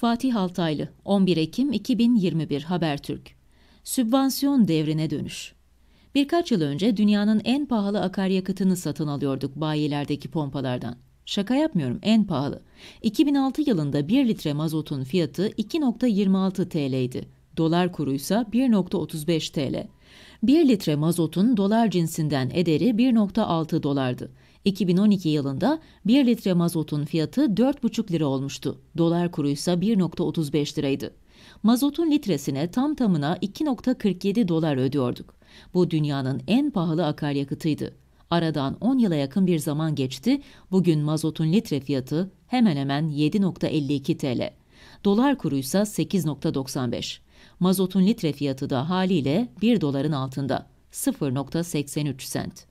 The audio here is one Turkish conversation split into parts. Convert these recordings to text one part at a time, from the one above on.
Fatih Altaylı, 11 Ekim 2021 Habertürk. Sübvansiyon devrine dönüş. Birkaç yıl önce dünyanın en pahalı akaryakıtını satın alıyorduk bayilerdeki pompalardan. Şaka yapmıyorum, en pahalı. 2006 yılında 1 litre mazotun fiyatı 2.26 TL idi. Dolar kuruysa 1.35 TL. 1 litre mazotun dolar cinsinden ederi 1.6 dolardı. 2012 yılında 1 litre mazotun fiyatı 4,5 lira olmuştu. Dolar kuru ise 1.35 liraydı. Mazotun litresine tam tamına 2.47 dolar ödüyorduk. Bu dünyanın en pahalı akaryakıtıydı. Aradan 10 yıla yakın bir zaman geçti. Bugün mazotun litre fiyatı hemen hemen 7.52 TL. Dolar kuruysa 8.95. Mazotun litre fiyatı da haliyle 1 doların altında. 0.83 sent.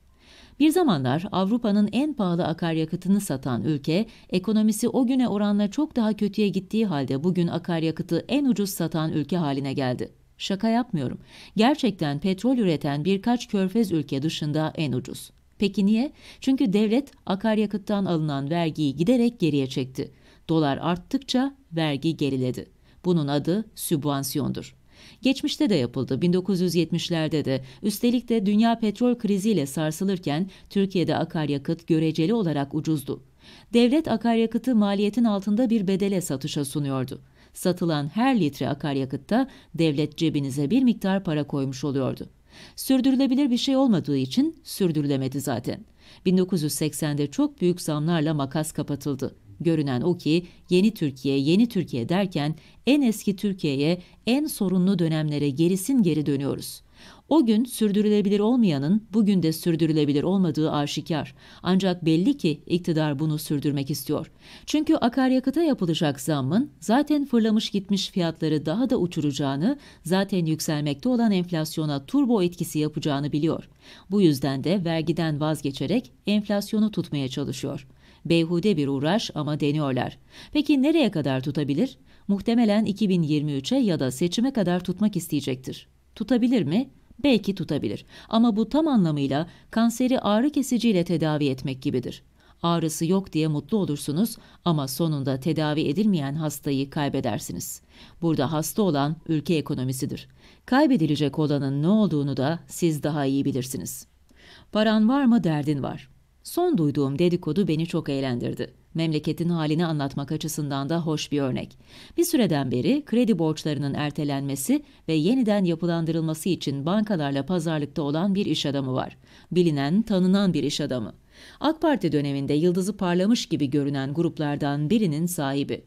Bir zamanlar Avrupa'nın en pahalı akaryakıtını satan ülke, ekonomisi o güne oranla çok daha kötüye gittiği halde bugün akaryakıtı en ucuz satan ülke haline geldi. Şaka yapmıyorum. Gerçekten petrol üreten birkaç körfez ülke dışında en ucuz. Peki niye? Çünkü devlet akaryakıttan alınan vergiyi giderek geriye çekti. Dolar arttıkça vergi geriledi. Bunun adı sübvansiyondur. Geçmişte de yapıldı 1970'lerde de. Üstelik de dünya petrol kriziyle sarsılırken Türkiye'de akaryakıt göreceli olarak ucuzdu. Devlet akaryakıtı maliyetin altında bir bedele satışa sunuyordu. Satılan her litre akaryakıtta devlet cebinize bir miktar para koymuş oluyordu. Sürdürülebilir bir şey olmadığı için sürdürülemedi zaten. 1980'de çok büyük zamlarla makas kapatıldı. Görünen o ki yeni Türkiye, yeni Türkiye derken en eski Türkiye'ye, en sorunlu dönemlere gerisin geri dönüyoruz. O gün sürdürülebilir olmayanın bugün de sürdürülebilir olmadığı aşikar. Ancak belli ki iktidar bunu sürdürmek istiyor. Çünkü akaryakıta yapılacak zammın zaten fırlamış gitmiş fiyatları daha da uçuracağını, zaten yükselmekte olan enflasyona turbo etkisi yapacağını biliyor. Bu yüzden de vergiden vazgeçerek enflasyonu tutmaya çalışıyor. Beyhude bir uğraş ama deniyorlar. Peki nereye kadar tutabilir? Muhtemelen 2023'e ya da seçime kadar tutmak isteyecektir. Tutabilir mi? Belki tutabilir. Ama bu tam anlamıyla kanseri ağrı kesiciyle tedavi etmek gibidir. Ağrısı yok diye mutlu olursunuz ama sonunda tedavi edilmeyen hastayı kaybedersiniz. Burada hasta olan ülke ekonomisidir. Kaybedilecek olanın ne olduğunu da siz daha iyi bilirsiniz. Paran var mı derdin var. Son duyduğum dedikodu beni çok eğlendirdi. Memleketin halini anlatmak açısından da hoş bir örnek. Bir süreden beri kredi borçlarının ertelenmesi ve yeniden yapılandırılması için bankalarla pazarlıkta olan bir iş adamı var. Bilinen, tanınan bir iş adamı. AK Parti döneminde yıldızı parlamış gibi görünen gruplardan birinin sahibi.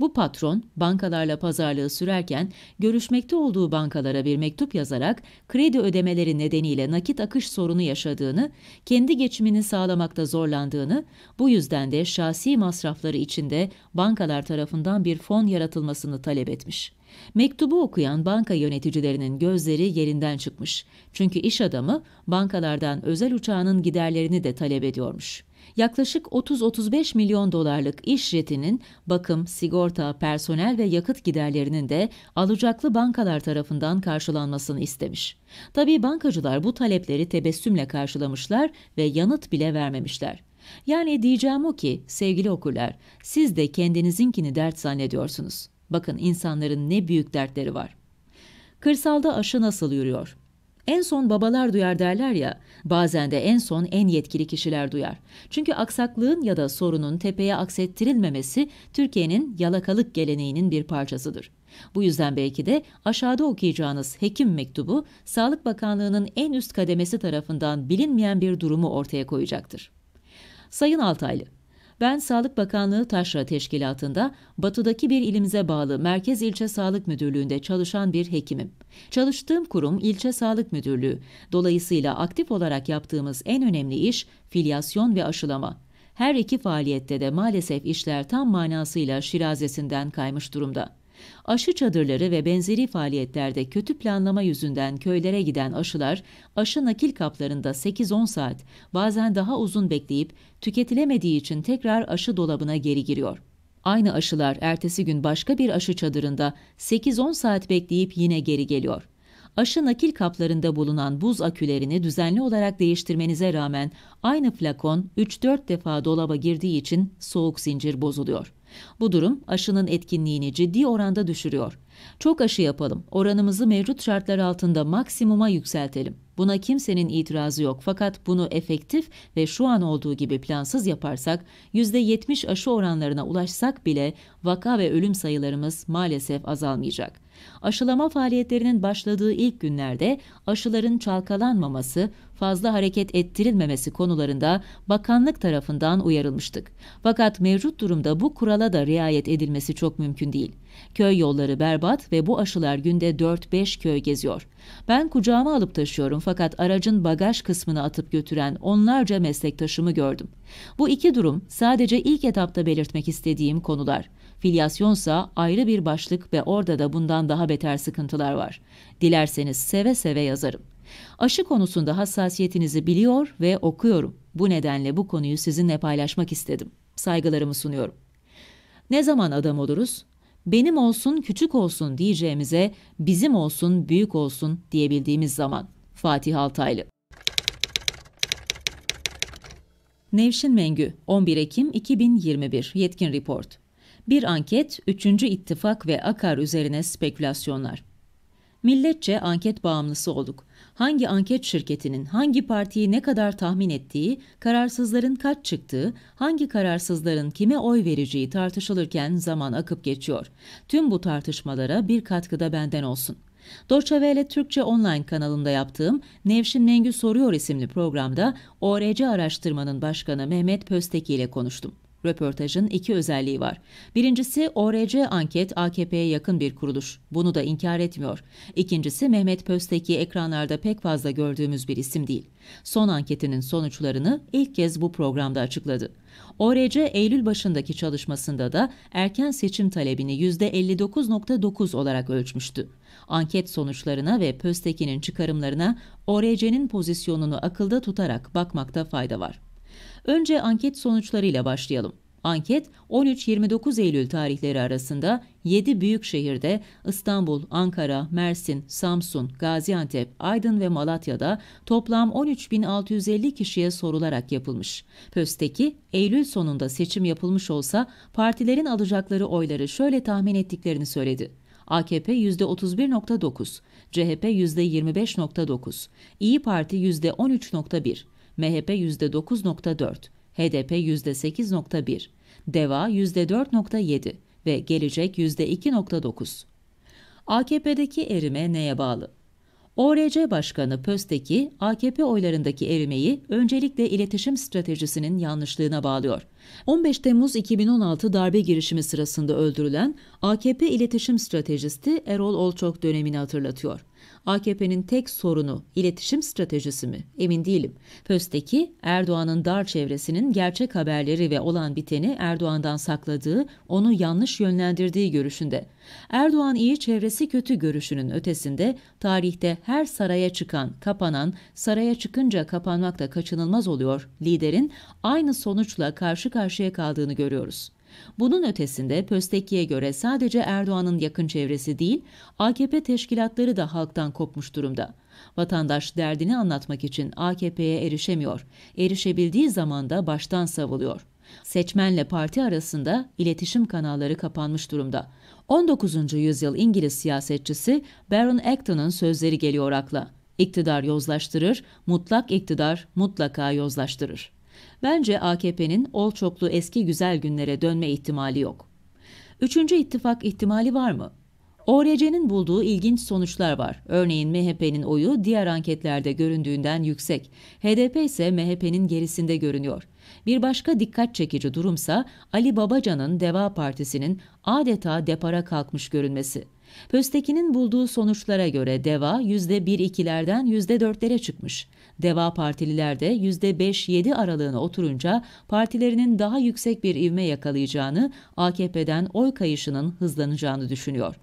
Bu patron bankalarla pazarlığı sürerken görüşmekte olduğu bankalara bir mektup yazarak kredi ödemeleri nedeniyle nakit akış sorunu yaşadığını, kendi geçimini sağlamakta zorlandığını, bu yüzden de şahsi masrafları içinde bankalar tarafından bir fon yaratılmasını talep etmiş. Mektubu okuyan banka yöneticilerinin gözleri yerinden çıkmış. Çünkü iş adamı bankalardan özel uçağının giderlerini de talep ediyormuş yaklaşık 30-35 milyon dolarlık iş jetinin bakım, sigorta, personel ve yakıt giderlerinin de alacaklı bankalar tarafından karşılanmasını istemiş. Tabii bankacılar bu talepleri tebessümle karşılamışlar ve yanıt bile vermemişler. Yani diyeceğim o ki sevgili okurlar, siz de kendinizinkini dert zannediyorsunuz. Bakın insanların ne büyük dertleri var. Kırsalda aşı nasıl yürüyor? En son babalar duyar derler ya, bazen de en son en yetkili kişiler duyar. Çünkü aksaklığın ya da sorunun tepeye aksettirilmemesi Türkiye'nin yalakalık geleneğinin bir parçasıdır. Bu yüzden belki de aşağıda okuyacağınız hekim mektubu Sağlık Bakanlığı'nın en üst kademesi tarafından bilinmeyen bir durumu ortaya koyacaktır. Sayın Altaylı, ben Sağlık Bakanlığı Taşra Teşkilatı'nda batıdaki bir ilimize bağlı Merkez İlçe Sağlık Müdürlüğü'nde çalışan bir hekimim. Çalıştığım kurum İlçe Sağlık Müdürlüğü. Dolayısıyla aktif olarak yaptığımız en önemli iş filyasyon ve aşılama. Her iki faaliyette de maalesef işler tam manasıyla şirazesinden kaymış durumda. Aşı çadırları ve benzeri faaliyetlerde kötü planlama yüzünden köylere giden aşılar, aşı nakil kaplarında 8-10 saat, bazen daha uzun bekleyip tüketilemediği için tekrar aşı dolabına geri giriyor. Aynı aşılar ertesi gün başka bir aşı çadırında 8-10 saat bekleyip yine geri geliyor. Aşı nakil kaplarında bulunan buz akülerini düzenli olarak değiştirmenize rağmen aynı flakon 3-4 defa dolaba girdiği için soğuk zincir bozuluyor. Bu durum aşının etkinliğini ciddi oranda düşürüyor. Çok aşı yapalım, oranımızı mevcut şartlar altında maksimuma yükseltelim. Buna kimsenin itirazı yok fakat bunu efektif ve şu an olduğu gibi plansız yaparsak %70 aşı oranlarına ulaşsak bile vaka ve ölüm sayılarımız maalesef azalmayacak.'' Aşılama faaliyetlerinin başladığı ilk günlerde aşıların çalkalanmaması, fazla hareket ettirilmemesi konularında bakanlık tarafından uyarılmıştık. Fakat mevcut durumda bu kurala da riayet edilmesi çok mümkün değil. Köy yolları berbat ve bu aşılar günde 4-5 köy geziyor. Ben kucağıma alıp taşıyorum fakat aracın bagaj kısmını atıp götüren onlarca meslektaşımı gördüm. Bu iki durum sadece ilk etapta belirtmek istediğim konular. Filyasyonsa ayrı bir başlık ve orada da bundan daha beter sıkıntılar var. Dilerseniz seve seve yazarım. Aşı konusunda hassasiyetinizi biliyor ve okuyorum. Bu nedenle bu konuyu sizinle paylaşmak istedim. Saygılarımı sunuyorum. Ne zaman adam oluruz? Benim olsun küçük olsun diyeceğimize bizim olsun büyük olsun diyebildiğimiz zaman. Fatih Altaylı Nevşin Mengü, 11 Ekim 2021, Yetkin Report. Bir anket, üçüncü ittifak ve akar üzerine spekülasyonlar. Milletçe anket bağımlısı olduk. Hangi anket şirketinin hangi partiyi ne kadar tahmin ettiği, kararsızların kaç çıktığı, hangi kararsızların kime oy vereceği tartışılırken zaman akıp geçiyor. Tüm bu tartışmalara bir katkıda benden olsun. Doçevele Türkçe online kanalında yaptığım Nevşin Mengü Soruyor isimli programda ORC araştırmanın başkanı Mehmet Pösteki ile konuştum. Röportajın iki özelliği var. Birincisi ORC Anket AKP'ye yakın bir kuruluş. Bunu da inkar etmiyor. İkincisi Mehmet Pösteki ekranlarda pek fazla gördüğümüz bir isim değil. Son anketinin sonuçlarını ilk kez bu programda açıkladı. ORC Eylül başındaki çalışmasında da erken seçim talebini %59.9 olarak ölçmüştü. Anket sonuçlarına ve Pösteki'nin çıkarımlarına ORC'nin pozisyonunu akılda tutarak bakmakta fayda var. Önce anket sonuçlarıyla başlayalım. Anket 13-29 Eylül tarihleri arasında 7 büyük şehirde İstanbul, Ankara, Mersin, Samsun, Gaziantep, Aydın ve Malatya'da toplam 13.650 kişiye sorularak yapılmış. Pösteki Eylül sonunda seçim yapılmış olsa partilerin alacakları oyları şöyle tahmin ettiklerini söyledi. AKP %31.9, CHP %25.9, İyi Parti %13.1, MHP %9.4, HDP %8.1, DEVA %4.7 ve Gelecek %2.9. AKP'deki erime neye bağlı? ORC Başkanı Pösteki, AKP oylarındaki erimeyi öncelikle iletişim stratejisinin yanlışlığına bağlıyor. 15 Temmuz 2016 darbe girişimi sırasında öldürülen AKP iletişim stratejisti Erol Olçok dönemini hatırlatıyor. AKP'nin tek sorunu iletişim stratejisi mi? Emin değilim. Pösteki Erdoğan'ın dar çevresinin gerçek haberleri ve olan biteni Erdoğan'dan sakladığı, onu yanlış yönlendirdiği görüşünde. Erdoğan iyi çevresi kötü görüşünün ötesinde tarihte her saraya çıkan, kapanan, saraya çıkınca kapanmak da kaçınılmaz oluyor liderin aynı sonuçla karşı karşıya kaldığını görüyoruz. Bunun ötesinde Pösteki'ye göre sadece Erdoğan'ın yakın çevresi değil, AKP teşkilatları da halktan kopmuş durumda. Vatandaş derdini anlatmak için AKP'ye erişemiyor. Erişebildiği zaman da baştan savuluyor. Seçmenle parti arasında iletişim kanalları kapanmış durumda. 19. yüzyıl İngiliz siyasetçisi Baron Acton'un sözleri geliyor akla. İktidar yozlaştırır, mutlak iktidar mutlaka yozlaştırır. Bence AKP'nin ol çoklu eski güzel günlere dönme ihtimali yok. Üçüncü ittifak ihtimali var mı? ORC'nin bulduğu ilginç sonuçlar var. Örneğin MHP'nin oyu diğer anketlerde göründüğünden yüksek. HDP ise MHP'nin gerisinde görünüyor. Bir başka dikkat çekici durumsa Ali Babacan'ın Deva Partisi'nin adeta depara kalkmış görünmesi. Pösteki'nin bulduğu sonuçlara göre DEVA %1-2'lerden %4'lere çıkmış. DEVA partililer de %5-7 aralığına oturunca partilerinin daha yüksek bir ivme yakalayacağını, AKP'den oy kayışının hızlanacağını düşünüyor.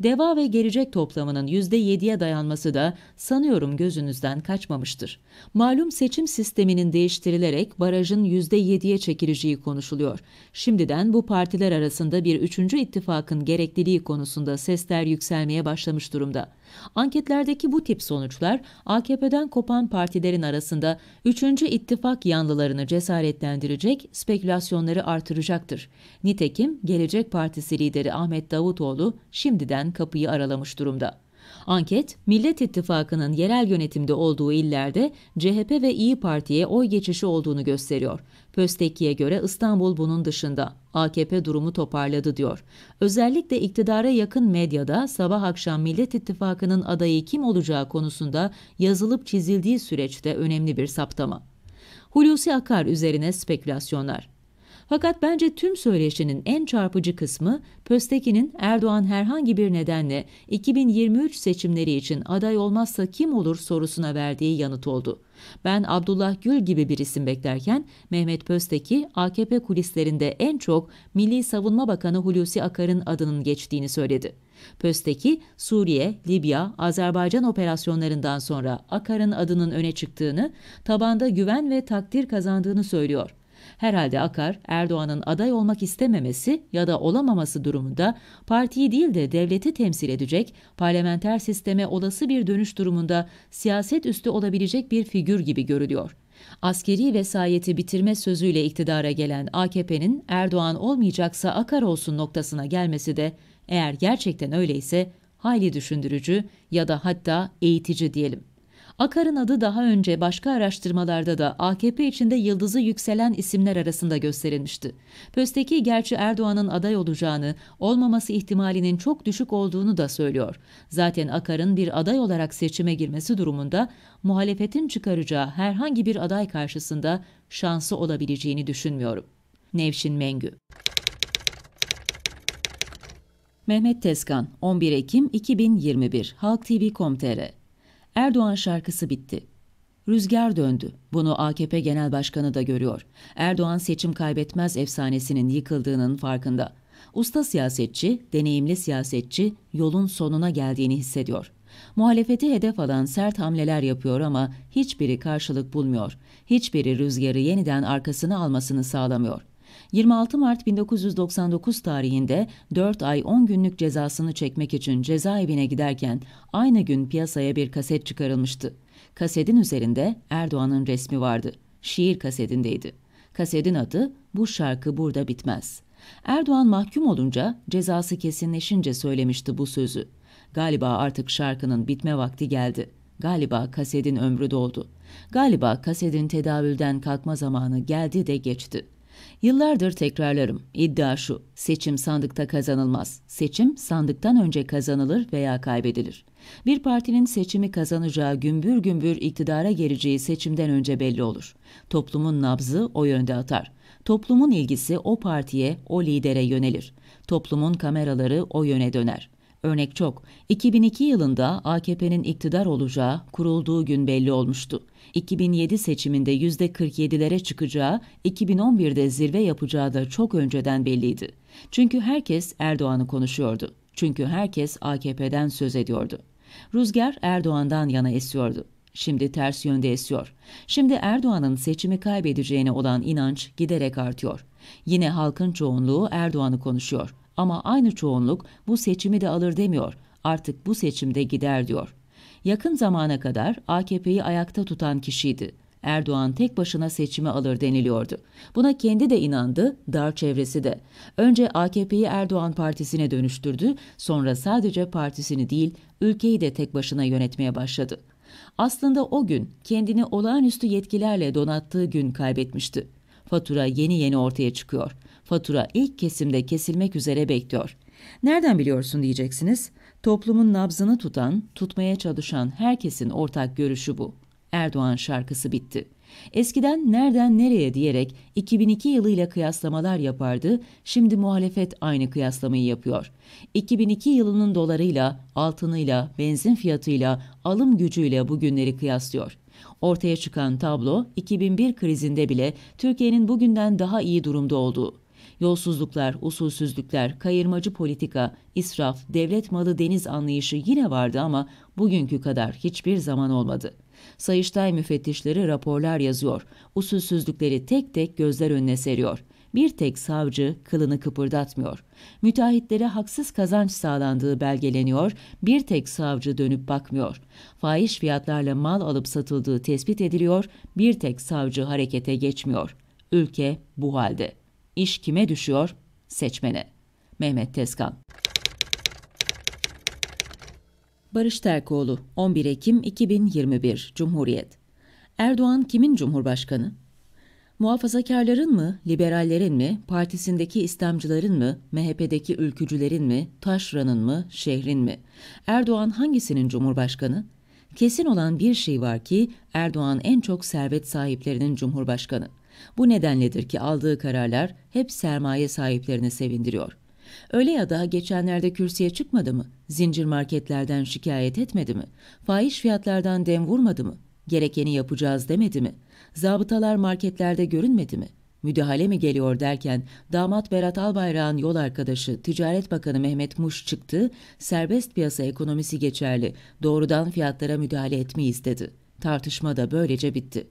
Deva ve gelecek toplamının %7'ye dayanması da sanıyorum gözünüzden kaçmamıştır. Malum seçim sisteminin değiştirilerek barajın %7'ye çekileceği konuşuluyor. Şimdiden bu partiler arasında bir üçüncü ittifakın gerekliliği konusunda sesler yükselmeye başlamış durumda. Anketlerdeki bu tip sonuçlar AKP'den kopan partilerin arasında 3. ittifak yanlılarını cesaretlendirecek, spekülasyonları artıracaktır. Nitekim Gelecek Partisi lideri Ahmet Davutoğlu şimdiden kapıyı aralamış durumda. Anket, Millet İttifakı'nın yerel yönetimde olduğu illerde CHP ve İyi Parti'ye oy geçişi olduğunu gösteriyor. Pöstekki'ye göre İstanbul bunun dışında. AKP durumu toparladı diyor. Özellikle iktidara yakın medyada sabah akşam Millet İttifakı'nın adayı kim olacağı konusunda yazılıp çizildiği süreçte önemli bir saptama. Hulusi Akar üzerine spekülasyonlar. Fakat bence tüm söyleşinin en çarpıcı kısmı Pösteki'nin Erdoğan herhangi bir nedenle 2023 seçimleri için aday olmazsa kim olur sorusuna verdiği yanıt oldu. Ben Abdullah Gül gibi bir isim beklerken Mehmet Pösteki AKP kulislerinde en çok Milli Savunma Bakanı Hulusi Akar'ın adının geçtiğini söyledi. Pösteki Suriye, Libya, Azerbaycan operasyonlarından sonra Akar'ın adının öne çıktığını, tabanda güven ve takdir kazandığını söylüyor. Herhalde Akar, Erdoğan'ın aday olmak istememesi ya da olamaması durumunda partiyi değil de devleti temsil edecek, parlamenter sisteme olası bir dönüş durumunda siyaset üstü olabilecek bir figür gibi görülüyor. Askeri vesayeti bitirme sözüyle iktidara gelen AKP'nin Erdoğan olmayacaksa Akar olsun noktasına gelmesi de eğer gerçekten öyleyse hayli düşündürücü ya da hatta eğitici diyelim. Akar'ın adı daha önce başka araştırmalarda da AKP içinde yıldızı yükselen isimler arasında gösterilmişti. Pösteki gerçi Erdoğan'ın aday olacağını, olmaması ihtimalinin çok düşük olduğunu da söylüyor. Zaten Akar'ın bir aday olarak seçime girmesi durumunda muhalefetin çıkaracağı herhangi bir aday karşısında şansı olabileceğini düşünmüyorum. Nevşin Mengü Mehmet Tezkan, 11 Ekim 2021, Halk TV.com.tr Erdoğan şarkısı bitti. Rüzgar döndü. Bunu AKP Genel Başkanı da görüyor. Erdoğan seçim kaybetmez efsanesinin yıkıldığının farkında. Usta siyasetçi, deneyimli siyasetçi yolun sonuna geldiğini hissediyor. Muhalefeti hedef alan sert hamleler yapıyor ama hiçbiri karşılık bulmuyor. Hiçbiri rüzgarı yeniden arkasını almasını sağlamıyor. 26 Mart 1999 tarihinde 4 ay 10 günlük cezasını çekmek için cezaevine giderken aynı gün piyasaya bir kaset çıkarılmıştı. Kasetin üzerinde Erdoğan'ın resmi vardı. Şiir kasetindeydi. Kasetin adı Bu Şarkı Burada Bitmez. Erdoğan mahkum olunca cezası kesinleşince söylemişti bu sözü. Galiba artık şarkının bitme vakti geldi. Galiba kasedin ömrü doldu. Galiba kasedin tedavülden kalkma zamanı geldi de geçti.'' Yıllardır tekrarlarım. İddia şu. Seçim sandıkta kazanılmaz. Seçim sandıktan önce kazanılır veya kaybedilir. Bir partinin seçimi kazanacağı gümbür gümbür iktidara geleceği seçimden önce belli olur. Toplumun nabzı o yönde atar. Toplumun ilgisi o partiye, o lidere yönelir. Toplumun kameraları o yöne döner. Örnek çok. 2002 yılında AKP'nin iktidar olacağı kurulduğu gün belli olmuştu. 2007 seçiminde %47'lere çıkacağı, 2011'de zirve yapacağı da çok önceden belliydi. Çünkü herkes Erdoğan'ı konuşuyordu. Çünkü herkes AKP'den söz ediyordu. Rüzgar Erdoğan'dan yana esiyordu. Şimdi ters yönde esiyor. Şimdi Erdoğan'ın seçimi kaybedeceğine olan inanç giderek artıyor. Yine halkın çoğunluğu Erdoğan'ı konuşuyor. Ama aynı çoğunluk bu seçimi de alır demiyor. Artık bu seçimde gider diyor. Yakın zamana kadar AKP'yi ayakta tutan kişiydi. Erdoğan tek başına seçimi alır deniliyordu. Buna kendi de inandı, dar çevresi de. Önce AKP'yi Erdoğan partisine dönüştürdü, sonra sadece partisini değil, ülkeyi de tek başına yönetmeye başladı. Aslında o gün kendini olağanüstü yetkilerle donattığı gün kaybetmişti. Fatura yeni yeni ortaya çıkıyor. Fatura ilk kesimde kesilmek üzere bekliyor. Nereden biliyorsun diyeceksiniz? Toplumun nabzını tutan, tutmaya çalışan herkesin ortak görüşü bu. Erdoğan şarkısı bitti. Eskiden nereden nereye diyerek 2002 yılıyla kıyaslamalar yapardı, şimdi muhalefet aynı kıyaslamayı yapıyor. 2002 yılının dolarıyla, altınıyla, benzin fiyatıyla, alım gücüyle bugünleri kıyaslıyor. Ortaya çıkan tablo 2001 krizinde bile Türkiye'nin bugünden daha iyi durumda olduğu. Yolsuzluklar, usulsüzlükler, kayırmacı politika, israf, devlet malı deniz anlayışı yine vardı ama bugünkü kadar hiçbir zaman olmadı. Sayıştay müfettişleri raporlar yazıyor, usulsüzlükleri tek tek gözler önüne seriyor. Bir tek savcı kılını kıpırdatmıyor. Müteahhitlere haksız kazanç sağlandığı belgeleniyor, bir tek savcı dönüp bakmıyor. Fahiş fiyatlarla mal alıp satıldığı tespit ediliyor, bir tek savcı harekete geçmiyor. Ülke bu halde. İş kime düşüyor? Seçmene. Mehmet Tezkan Barış Terkoğlu, 11 Ekim 2021, Cumhuriyet. Erdoğan kimin cumhurbaşkanı? Muhafazakarların mı, liberallerin mi, partisindeki İslamcıların mı, MHP'deki ülkücülerin mi, taşranın mı, şehrin mi? Erdoğan hangisinin cumhurbaşkanı? Kesin olan bir şey var ki Erdoğan en çok servet sahiplerinin cumhurbaşkanı. Bu nedenledir ki aldığı kararlar hep sermaye sahiplerini sevindiriyor. Öyle ya da geçenlerde kürsüye çıkmadı mı? Zincir marketlerden şikayet etmedi mi? Fahiş fiyatlardan dem vurmadı mı? Gerekeni yapacağız demedi mi? Zabıtalar marketlerde görünmedi mi? müdahale mi geliyor derken damat Berat Albayrak'ın yol arkadaşı Ticaret Bakanı Mehmet Muş çıktı, serbest piyasa ekonomisi geçerli, doğrudan fiyatlara müdahale etmeyiz dedi. Tartışma da böylece bitti.''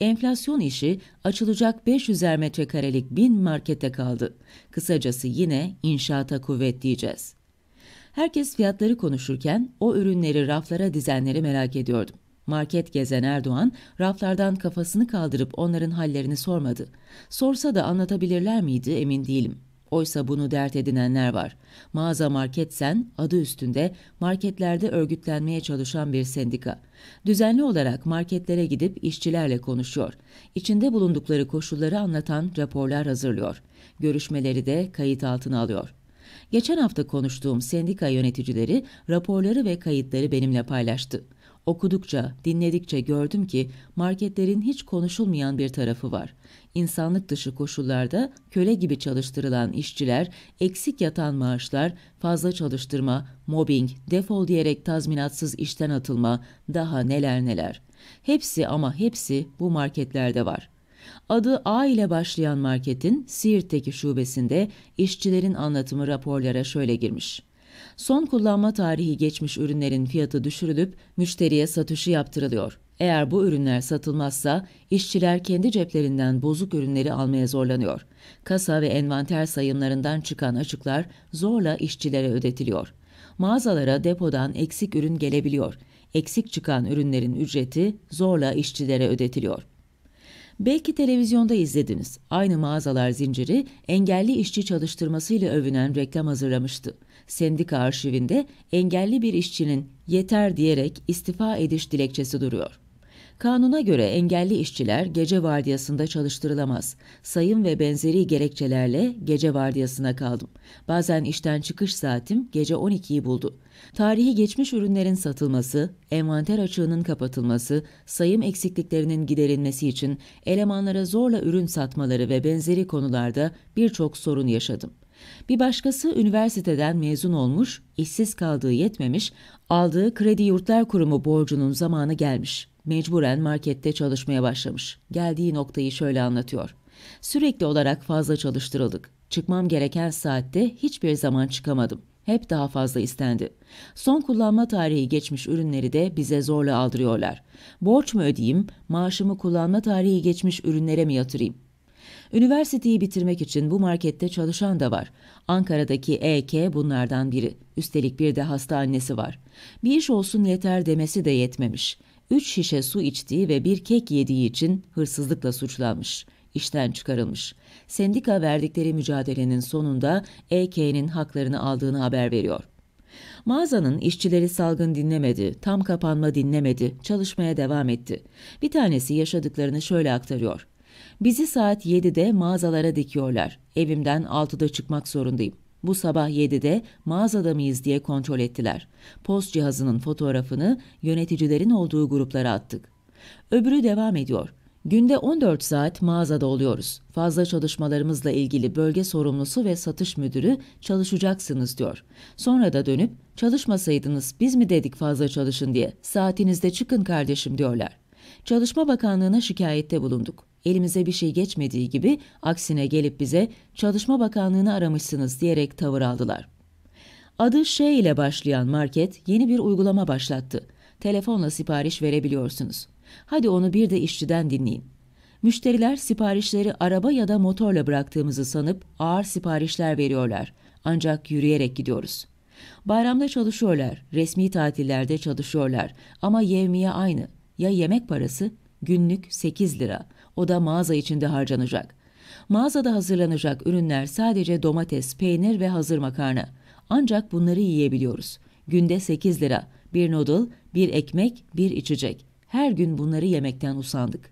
Enflasyon işi açılacak 500'er metrekarelik bin markete kaldı. Kısacası yine inşaata kuvvet diyeceğiz. Herkes fiyatları konuşurken o ürünleri raflara dizenleri merak ediyordum. Market gezen Erdoğan raflardan kafasını kaldırıp onların hallerini sormadı. Sorsa da anlatabilirler miydi emin değilim. Oysa bunu dert edinenler var. Mağaza market sen adı üstünde marketlerde örgütlenmeye çalışan bir sendika. Düzenli olarak marketlere gidip işçilerle konuşuyor. İçinde bulundukları koşulları anlatan raporlar hazırlıyor. Görüşmeleri de kayıt altına alıyor. Geçen hafta konuştuğum sendika yöneticileri raporları ve kayıtları benimle paylaştı. Okudukça, dinledikçe gördüm ki marketlerin hiç konuşulmayan bir tarafı var. İnsanlık dışı koşullarda köle gibi çalıştırılan işçiler, eksik yatan maaşlar, fazla çalıştırma, mobbing, defol diyerek tazminatsız işten atılma, daha neler neler. Hepsi ama hepsi bu marketlerde var.'' Adı A ile başlayan marketin Siirt'teki şubesinde işçilerin anlatımı raporlara şöyle girmiş son kullanma tarihi geçmiş ürünlerin fiyatı düşürülüp müşteriye satışı yaptırılıyor. Eğer bu ürünler satılmazsa işçiler kendi ceplerinden bozuk ürünleri almaya zorlanıyor. Kasa ve envanter sayımlarından çıkan açıklar zorla işçilere ödetiliyor. Mağazalara depodan eksik ürün gelebiliyor. Eksik çıkan ürünlerin ücreti zorla işçilere ödetiliyor. Belki televizyonda izlediniz. Aynı mağazalar zinciri engelli işçi çalıştırmasıyla övünen reklam hazırlamıştı. Sendika arşivinde engelli bir işçinin yeter diyerek istifa ediş dilekçesi duruyor. Kanuna göre engelli işçiler gece vardiyasında çalıştırılamaz. Sayım ve benzeri gerekçelerle gece vardiyasına kaldım. Bazen işten çıkış saatim gece 12'yi buldu. Tarihi geçmiş ürünlerin satılması, envanter açığının kapatılması, sayım eksikliklerinin giderilmesi için elemanlara zorla ürün satmaları ve benzeri konularda birçok sorun yaşadım. Bir başkası üniversiteden mezun olmuş, işsiz kaldığı yetmemiş, aldığı Kredi Yurtlar Kurumu borcunun zamanı gelmiş. Mecburen markette çalışmaya başlamış. Geldiği noktayı şöyle anlatıyor. Sürekli olarak fazla çalıştırıldık. Çıkmam gereken saatte hiçbir zaman çıkamadım. Hep daha fazla istendi. Son kullanma tarihi geçmiş ürünleri de bize zorla aldırıyorlar. Borç mu ödeyeyim, maaşımı kullanma tarihi geçmiş ürünlere mi yatırayım? Üniversiteyi bitirmek için bu markette çalışan da var. Ankara'daki EK bunlardan biri. Üstelik bir de hasta annesi var. Bir iş olsun yeter demesi de yetmemiş. 3 şişe su içtiği ve bir kek yediği için hırsızlıkla suçlanmış. işten çıkarılmış. Sendika verdikleri mücadelenin sonunda EK'nin haklarını aldığını haber veriyor. Mağazanın işçileri salgın dinlemedi, tam kapanma dinlemedi, çalışmaya devam etti. Bir tanesi yaşadıklarını şöyle aktarıyor. Bizi saat 7'de mağazalara dikiyorlar. Evimden 6'da çıkmak zorundayım. Bu sabah 7'de mağazada mıyız diye kontrol ettiler. Post cihazının fotoğrafını yöneticilerin olduğu gruplara attık. Öbürü devam ediyor. Günde 14 saat mağazada oluyoruz. Fazla çalışmalarımızla ilgili bölge sorumlusu ve satış müdürü çalışacaksınız diyor. Sonra da dönüp çalışmasaydınız biz mi dedik fazla çalışın diye. Saatinizde çıkın kardeşim diyorlar. Çalışma Bakanlığı'na şikayette bulunduk elimize bir şey geçmediği gibi aksine gelip bize Çalışma Bakanlığı'nı aramışsınız diyerek tavır aldılar. Adı Ş ile başlayan market yeni bir uygulama başlattı. Telefonla sipariş verebiliyorsunuz. Hadi onu bir de işçiden dinleyin. Müşteriler siparişleri araba ya da motorla bıraktığımızı sanıp ağır siparişler veriyorlar. Ancak yürüyerek gidiyoruz. Bayramda çalışıyorlar, resmi tatillerde çalışıyorlar ama yevmiye aynı. Ya yemek parası? Günlük 8 lira. O da mağaza içinde harcanacak. Mağazada hazırlanacak ürünler sadece domates, peynir ve hazır makarna. Ancak bunları yiyebiliyoruz. Günde 8 lira. Bir noodle, bir ekmek, bir içecek. Her gün bunları yemekten usandık.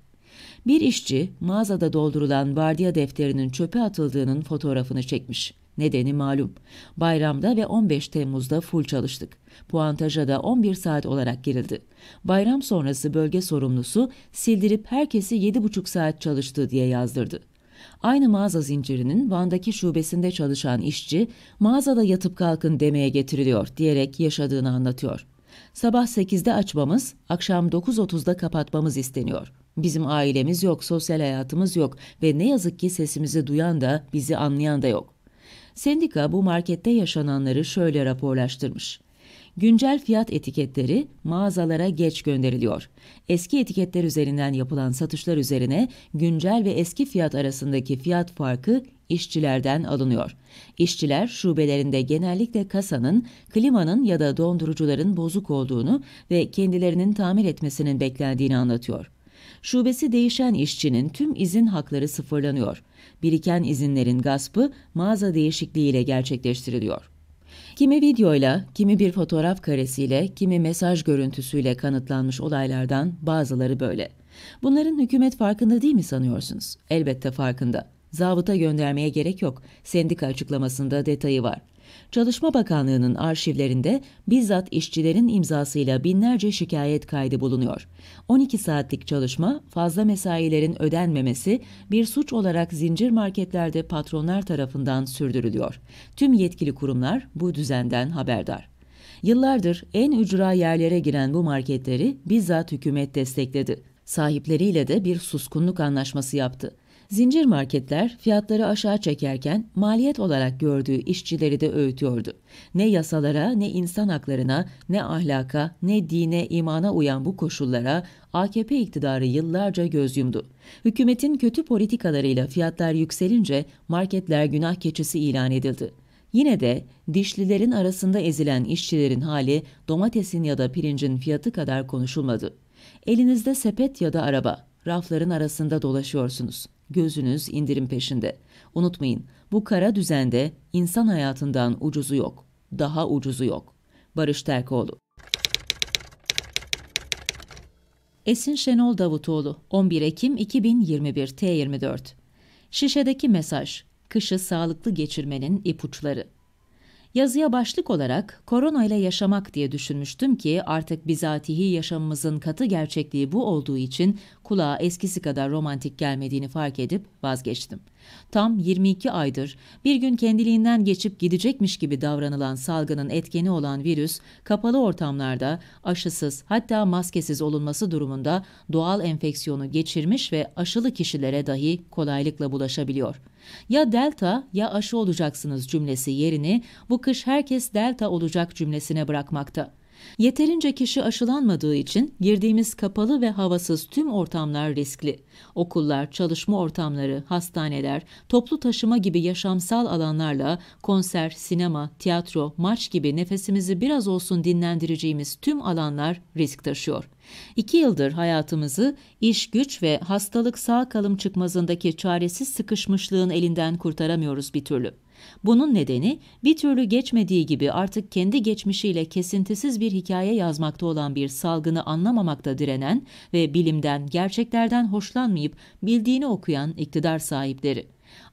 Bir işçi mağazada doldurulan vardiya defterinin çöpe atıldığının fotoğrafını çekmiş. Nedeni malum. Bayramda ve 15 Temmuz'da full çalıştık. Puantaja da 11 saat olarak girildi. Bayram sonrası bölge sorumlusu sildirip herkesi 7,5 saat çalıştı diye yazdırdı. Aynı mağaza zincirinin Van'daki şubesinde çalışan işçi mağazada yatıp kalkın demeye getiriliyor diyerek yaşadığını anlatıyor. Sabah 8'de açmamız, akşam 9.30'da kapatmamız isteniyor. Bizim ailemiz yok, sosyal hayatımız yok ve ne yazık ki sesimizi duyan da bizi anlayan da yok. Sendika bu markette yaşananları şöyle raporlaştırmış. Güncel fiyat etiketleri mağazalara geç gönderiliyor. Eski etiketler üzerinden yapılan satışlar üzerine güncel ve eski fiyat arasındaki fiyat farkı işçilerden alınıyor. İşçiler şubelerinde genellikle kasanın, klimanın ya da dondurucuların bozuk olduğunu ve kendilerinin tamir etmesinin beklendiğini anlatıyor şubesi değişen işçinin tüm izin hakları sıfırlanıyor. Biriken izinlerin gaspı mağaza değişikliğiyle gerçekleştiriliyor. Kimi videoyla, kimi bir fotoğraf karesiyle, kimi mesaj görüntüsüyle kanıtlanmış olaylardan bazıları böyle. Bunların hükümet farkında değil mi sanıyorsunuz? Elbette farkında. Zabıta göndermeye gerek yok. Sendika açıklamasında detayı var. Çalışma Bakanlığı'nın arşivlerinde bizzat işçilerin imzasıyla binlerce şikayet kaydı bulunuyor. 12 saatlik çalışma, fazla mesailerin ödenmemesi bir suç olarak zincir marketlerde patronlar tarafından sürdürülüyor. Tüm yetkili kurumlar bu düzenden haberdar. Yıllardır en ücra yerlere giren bu marketleri bizzat hükümet destekledi. Sahipleriyle de bir suskunluk anlaşması yaptı. Zincir marketler fiyatları aşağı çekerken maliyet olarak gördüğü işçileri de öğütüyordu. Ne yasalara, ne insan haklarına, ne ahlaka, ne dine, imana uyan bu koşullara AKP iktidarı yıllarca göz yumdu. Hükümetin kötü politikalarıyla fiyatlar yükselince marketler günah keçisi ilan edildi. Yine de dişlilerin arasında ezilen işçilerin hali domatesin ya da pirincin fiyatı kadar konuşulmadı. Elinizde sepet ya da araba, rafların arasında dolaşıyorsunuz. Gözünüz indirim peşinde. Unutmayın, bu kara düzende insan hayatından ucuzu yok. Daha ucuzu yok. Barış Terkoğlu Esin Şenol Davutoğlu 11 Ekim 2021 T24 Şişedeki mesaj Kışı sağlıklı geçirmenin ipuçları Yazıya başlık olarak korona ile yaşamak diye düşünmüştüm ki artık bizatihi yaşamımızın katı gerçekliği bu olduğu için kulağa eskisi kadar romantik gelmediğini fark edip vazgeçtim. Tam 22 aydır bir gün kendiliğinden geçip gidecekmiş gibi davranılan salgının etkeni olan virüs kapalı ortamlarda aşısız hatta maskesiz olunması durumunda doğal enfeksiyonu geçirmiş ve aşılı kişilere dahi kolaylıkla bulaşabiliyor. Ya delta ya aşı olacaksınız cümlesi yerini bu kış herkes delta olacak cümlesine bırakmakta. Yeterince kişi aşılanmadığı için girdiğimiz kapalı ve havasız tüm ortamlar riskli. Okullar, çalışma ortamları, hastaneler, toplu taşıma gibi yaşamsal alanlarla konser, sinema, tiyatro, maç gibi nefesimizi biraz olsun dinlendireceğimiz tüm alanlar risk taşıyor. İki yıldır hayatımızı iş güç ve hastalık sağ kalım çıkmazındaki çaresiz sıkışmışlığın elinden kurtaramıyoruz bir türlü. Bunun nedeni bir türlü geçmediği gibi artık kendi geçmişiyle kesintisiz bir hikaye yazmakta olan bir salgını anlamamakta direnen ve bilimden, gerçeklerden hoşlanmayıp bildiğini okuyan iktidar sahipleri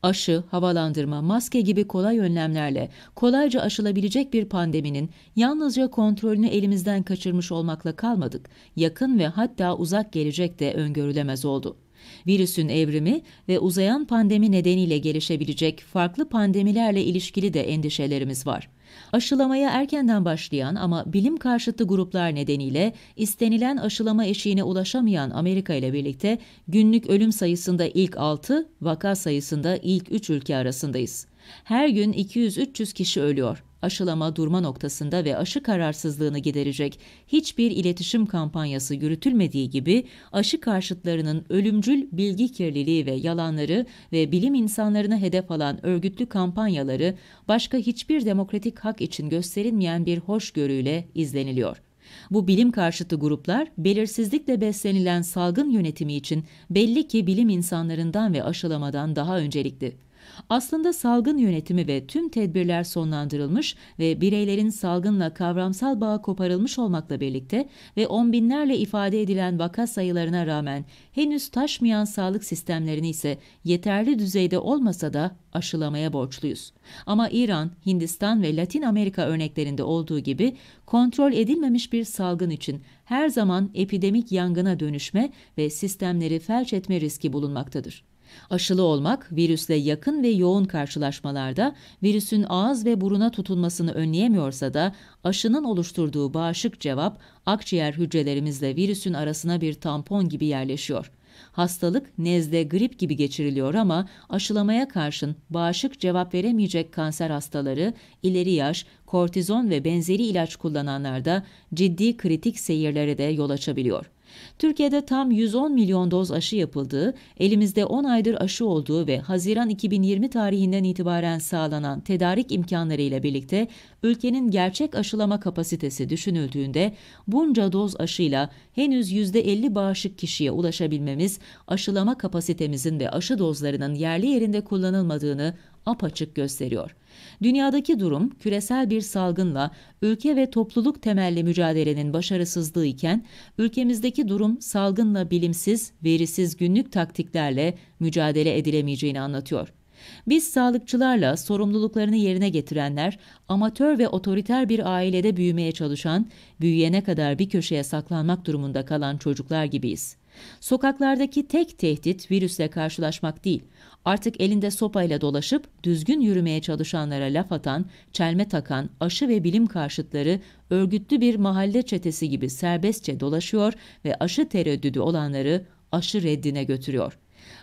aşı, havalandırma, maske gibi kolay önlemlerle kolayca aşılabilecek bir pandeminin yalnızca kontrolünü elimizden kaçırmış olmakla kalmadık, yakın ve hatta uzak gelecek de öngörülemez oldu. Virüsün evrimi ve uzayan pandemi nedeniyle gelişebilecek farklı pandemilerle ilişkili de endişelerimiz var. Aşılamaya erkenden başlayan ama bilim karşıtı gruplar nedeniyle istenilen aşılama eşiğine ulaşamayan Amerika ile birlikte günlük ölüm sayısında ilk 6, vaka sayısında ilk 3 ülke arasındayız. Her gün 200-300 kişi ölüyor aşılama durma noktasında ve aşı kararsızlığını giderecek hiçbir iletişim kampanyası yürütülmediği gibi aşı karşıtlarının ölümcül bilgi kirliliği ve yalanları ve bilim insanlarını hedef alan örgütlü kampanyaları başka hiçbir demokratik hak için gösterilmeyen bir hoşgörüyle izleniliyor. Bu bilim karşıtı gruplar belirsizlikle beslenilen salgın yönetimi için belli ki bilim insanlarından ve aşılamadan daha öncelikli. Aslında salgın yönetimi ve tüm tedbirler sonlandırılmış ve bireylerin salgınla kavramsal bağ koparılmış olmakla birlikte ve on binlerle ifade edilen vaka sayılarına rağmen henüz taşmayan sağlık sistemlerini ise yeterli düzeyde olmasa da aşılamaya borçluyuz. Ama İran, Hindistan ve Latin Amerika örneklerinde olduğu gibi kontrol edilmemiş bir salgın için her zaman epidemik yangına dönüşme ve sistemleri felç etme riski bulunmaktadır. Aşılı olmak, virüsle yakın ve yoğun karşılaşmalarda virüsün ağız ve buruna tutunmasını önleyemiyorsa da aşının oluşturduğu bağışık cevap akciğer hücrelerimizle virüsün arasına bir tampon gibi yerleşiyor. Hastalık nezle grip gibi geçiriliyor ama aşılamaya karşın bağışık cevap veremeyecek kanser hastaları, ileri yaş, kortizon ve benzeri ilaç kullananlarda ciddi kritik seyirlere de yol açabiliyor. Türkiye'de tam 110 milyon doz aşı yapıldığı, elimizde 10 aydır aşı olduğu ve Haziran 2020 tarihinden itibaren sağlanan tedarik imkanları ile birlikte ülkenin gerçek aşılama kapasitesi düşünüldüğünde bunca doz aşıyla henüz %50 bağışık kişiye ulaşabilmemiz aşılama kapasitemizin ve aşı dozlarının yerli yerinde kullanılmadığını apaçık gösteriyor. Dünyadaki durum küresel bir salgınla ülke ve topluluk temelli mücadelenin başarısızlığı iken ülkemizdeki durum salgınla bilimsiz, verisiz günlük taktiklerle mücadele edilemeyeceğini anlatıyor. Biz sağlıkçılarla sorumluluklarını yerine getirenler, amatör ve otoriter bir ailede büyümeye çalışan, büyüyene kadar bir köşeye saklanmak durumunda kalan çocuklar gibiyiz. Sokaklardaki tek tehdit virüsle karşılaşmak değil, artık elinde sopayla dolaşıp düzgün yürümeye çalışanlara laf atan, çelme takan, aşı ve bilim karşıtları örgütlü bir mahalle çetesi gibi serbestçe dolaşıyor ve aşı tereddüdü olanları aşı reddine götürüyor.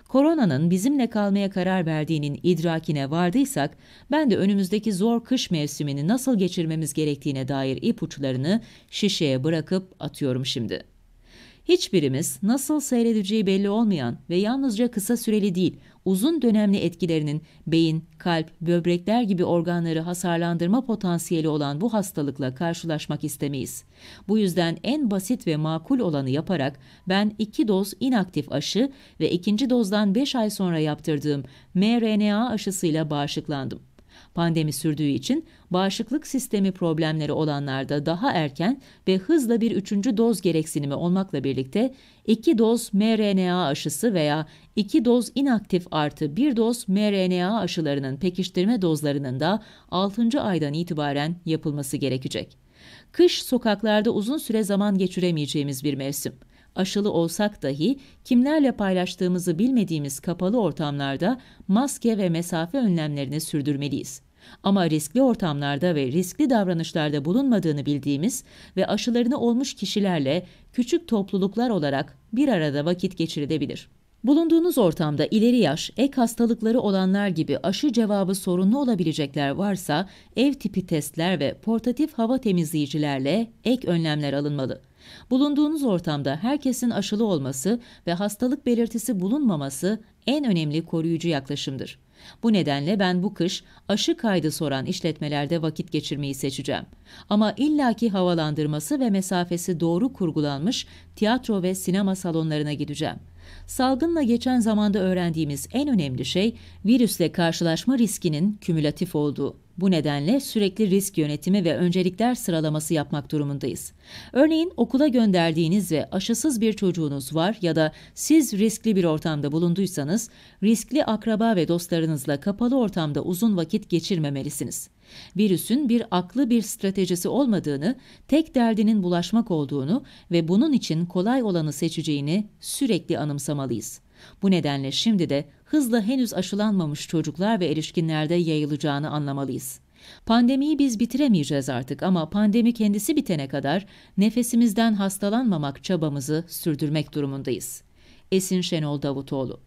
Koronanın bizimle kalmaya karar verdiğinin idrakine vardıysak, ben de önümüzdeki zor kış mevsimini nasıl geçirmemiz gerektiğine dair ipuçlarını şişeye bırakıp atıyorum şimdi.'' Hiçbirimiz nasıl seyredeceği belli olmayan ve yalnızca kısa süreli değil, uzun dönemli etkilerinin beyin, kalp, böbrekler gibi organları hasarlandırma potansiyeli olan bu hastalıkla karşılaşmak istemeyiz. Bu yüzden en basit ve makul olanı yaparak ben 2 doz inaktif aşı ve ikinci dozdan 5 ay sonra yaptırdığım mRNA aşısıyla bağışıklandım. Pandemi sürdüğü için bağışıklık sistemi problemleri olanlarda daha erken ve hızla bir üçüncü doz gereksinimi olmakla birlikte iki doz mRNA aşısı veya iki doz inaktif artı bir doz mRNA aşılarının pekiştirme dozlarının da 6. aydan itibaren yapılması gerekecek. Kış sokaklarda uzun süre zaman geçiremeyeceğimiz bir mevsim aşılı olsak dahi kimlerle paylaştığımızı bilmediğimiz kapalı ortamlarda maske ve mesafe önlemlerini sürdürmeliyiz. Ama riskli ortamlarda ve riskli davranışlarda bulunmadığını bildiğimiz ve aşılarını olmuş kişilerle küçük topluluklar olarak bir arada vakit geçirilebilir. Bulunduğunuz ortamda ileri yaş, ek hastalıkları olanlar gibi aşı cevabı sorunlu olabilecekler varsa ev tipi testler ve portatif hava temizleyicilerle ek önlemler alınmalı. Bulunduğunuz ortamda herkesin aşılı olması ve hastalık belirtisi bulunmaması en önemli koruyucu yaklaşımdır. Bu nedenle ben bu kış aşı kaydı soran işletmelerde vakit geçirmeyi seçeceğim. Ama illaki havalandırması ve mesafesi doğru kurgulanmış tiyatro ve sinema salonlarına gideceğim salgınla geçen zamanda öğrendiğimiz en önemli şey virüsle karşılaşma riskinin kümülatif olduğu. Bu nedenle sürekli risk yönetimi ve öncelikler sıralaması yapmak durumundayız. Örneğin okula gönderdiğiniz ve aşısız bir çocuğunuz var ya da siz riskli bir ortamda bulunduysanız, riskli akraba ve dostlarınızla kapalı ortamda uzun vakit geçirmemelisiniz virüsün bir aklı bir stratejisi olmadığını, tek derdinin bulaşmak olduğunu ve bunun için kolay olanı seçeceğini sürekli anımsamalıyız. Bu nedenle şimdi de hızla henüz aşılanmamış çocuklar ve erişkinlerde yayılacağını anlamalıyız. Pandemiyi biz bitiremeyeceğiz artık ama pandemi kendisi bitene kadar nefesimizden hastalanmamak çabamızı sürdürmek durumundayız. Esin Şenol Davutoğlu